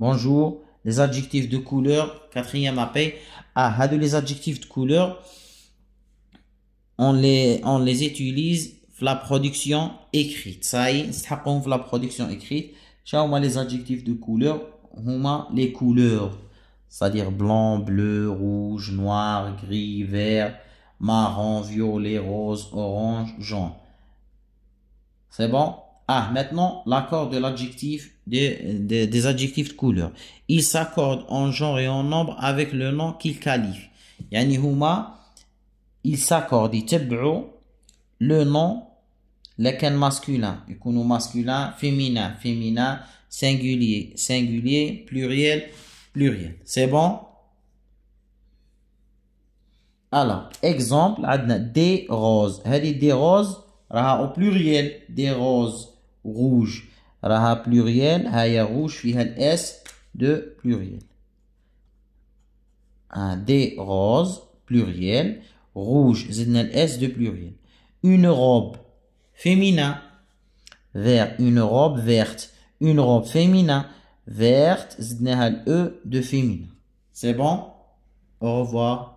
bonjour, les adjectifs de couleur, quatrième appel. Ah, ah les adjectifs de couleur, on les, on les utilise la production écrite. Ça y est, la production écrite. moins les adjectifs de couleur, humain. les couleurs. C'est-à-dire blanc, bleu, rouge, noir, gris, vert, marron, violet, rose, orange, jaune. C'est bon ah, maintenant, l'accord de l'adjectif, des adjectifs de couleur. Il s'accorde en genre et en nombre avec le nom qu'il qualifie. Yani huma, il s'accordent, le nom, lequel masculin. masculin, féminin, féminin, singulier, singulier, pluriel, pluriel. C'est bon? Alors, exemple, des roses. Des roses, au pluriel, des roses rouge. Raha pluriel, haya rouge, fiha S de pluriel. Un d rose, pluriel, rouge, zidna S de pluriel. Une robe féminin, vert, une robe verte, une robe féminin, verte, zidna E de féminin. C'est bon? Au revoir.